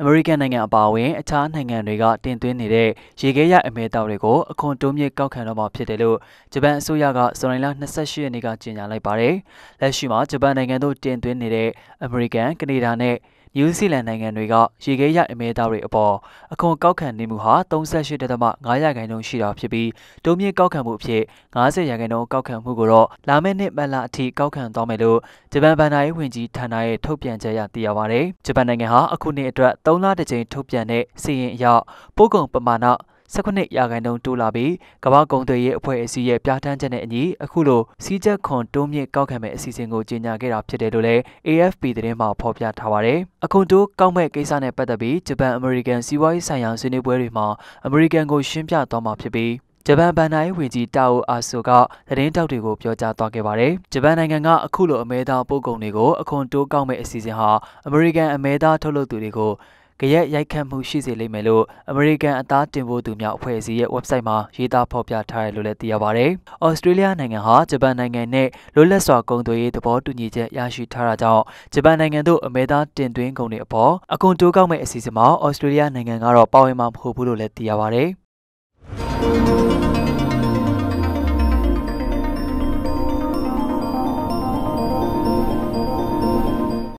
အမေရိကန်နိုင်ငံအပါအဝင်အခြားနိုင်ငံတွေကတင်သွင်းနေတဲ့ရေခဲရအမဲတောက်တွေကိုအခွန်တိုးမြင့်ကောက်ခံတော့မှာဖြစ်တယ်လို့ဂျပန်အစိုးရကဇွန်လ28ရက်နေ့ကကြေညာလိုက်ပါတယ်။လက်ရှိမှာဂျပန်နိုင်ငံသို့တင်သွင်းနေတဲ့အမေရိကန်၊ကနေဒါနဲ့နယူးဇီလန်နိုင်ငံတွေကရေခဲရအမဲသားတွေအပေါ်အခွန်ကောက်ခံနေမှုဟာ38.5ရာခိုင်နှုန်းရှိတာဖြစ်ပြီးတုံးမြင့်ကောက်ခံမှုအဖြစ်90ရာခိုင်နှုန်းကောက်ခံမှုကိုတော့လာမယ့်နှစ်ပတ်လအထိကောက်ခံသွားမယ်လို့ဂျပန်ဘဏ္ဍာရေးဝန်ကြီးဌာနရဲ့ထုတ်ပြန်ချက်အရသိရပါဗျ။ဂျပန်နိုင်ငံဟာအခုနှစ်အတွက်3လတစ်ကြိမ်ထုတ်ပြန်တဲ့စီရင်အရပို့ကုန်ပမာဏ18ရာခိုင်နှုန်းတိုးလာပြီးကမ္ဘာကုန်သွယ်ရေးအဖွဲ့အစည်းရဲ့ပြဋ္ဌာန်းချက်နဲ့အညီအခုလိုစီးချက်ခွန်တိုးမြင့်ကောက်ခံမဲ့အစီအစဉ်ကိုကြေညာခဲ့တာဖြစ်တယ်လို့လည်း AFP သတင်းမှာဖော်ပြထားပါတယ်။အခွန်တိုးကောက်မဲ့ကိစ္စနဲ့ပတ်သက်ပြီးဂျပန်အမေရိကန်စီးပွားရေးဆိုင်ရာဆွေးနွေးပွဲတွေမှာအမေရိကန်ကိုရှင်းပြသွားမှာဖြစ်ပြီးဂျပန်ဗန်နိုင်းဝင်ကြီးတာအိုအာဆိုကသတင်းတောက်တွေကိုပြောကြားသွားခဲ့ပါတယ်။ဂျပန်နိုင်ငံကအခုလိုအမဲသားပို့ကုန်တွေကိုအခွန်တိုးကောက်မဲ့အစီအစဉ်ဟာအမေရိကန်အမဲသားထုတ်လုပ်သူတွေကိုကြရက်ရိုက်ခတ်မှုရှိစေလိမ့်မယ်လို့အမေရိကန်အသားတင်ပို့သူများအဖွဲ့အစည်းရဲ့ website မှာရေးသားဖော်ပြထားတယ်လို့လည်းသိရပါဗျ။ဩစတြေးလျနိုင်ငံဟာဂျပန်နိုင်ငံနဲ့လွတ်လပ်စွာကုန်သွယ်ရေးသဘောတူညီချက်ရရှိထားတာကြောင့်ဂျပန်နိုင်ငံတို့အမေသားတင်သွင်းကုန်တွေအပေါ်အခွန်တိုးကောက်မဲ့အစီအစဉ်မှာဩစတြေးလျနိုင်ငံကတော့ပါဝင်မှာမဟုတ်ဘူးလို့လည်းသိရပါဗျ။